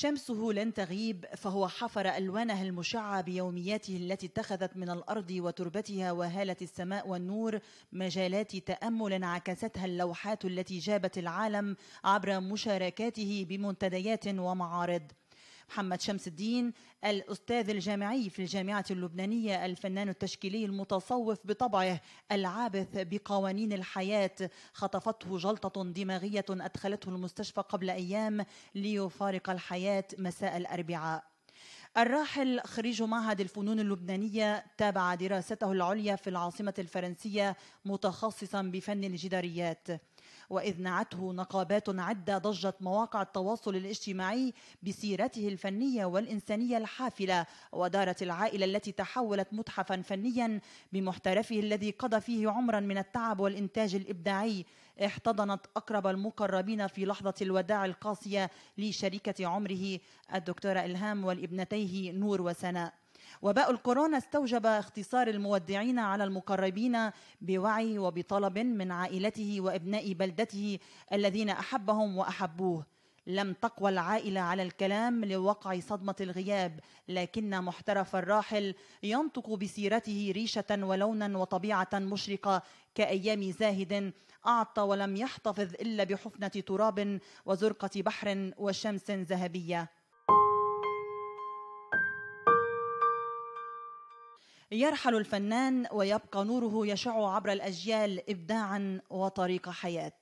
شمسه لن تغيب فهو حفر الوانها المشعه بيومياته التي اتخذت من الارض وتربتها وهاله السماء والنور مجالات تامل انعكستها اللوحات التي جابت العالم عبر مشاركاته بمنتديات ومعارض محمد شمس الدين الأستاذ الجامعي في الجامعة اللبنانية الفنان التشكيلي المتصوف بطبعه العابث بقوانين الحياة خطفته جلطة دماغية أدخلته المستشفى قبل أيام ليفارق الحياة مساء الأربعاء الراحل خريج معهد الفنون اللبنانية تابع دراسته العليا في العاصمة الفرنسية متخصصا بفن الجداريات وإذ نعته نقابات عدة ضجت مواقع التواصل الاجتماعي بسيرته الفنية والإنسانية الحافلة ودارت العائلة التي تحولت متحفا فنيا بمحترفه الذي قضى فيه عمرا من التعب والإنتاج الإبداعي احتضنت أقرب المقربين في لحظة الوداع القاسية لشريكة عمره الدكتورة إلهام والابنتيه نور وسناء وباء الكورونا استوجب اختصار المودعين على المقربين بوعي وبطلب من عائلته وابناء بلدته الذين احبهم واحبوه لم تقوى العائله على الكلام لوقع صدمه الغياب لكن محترف الراحل ينطق بسيرته ريشه ولونا وطبيعه مشرقه كايام زاهد اعطى ولم يحتفظ الا بحفنه تراب وزرقه بحر وشمس ذهبيه يرحل الفنان ويبقى نوره يشع عبر الأجيال إبداعا وطريق حياة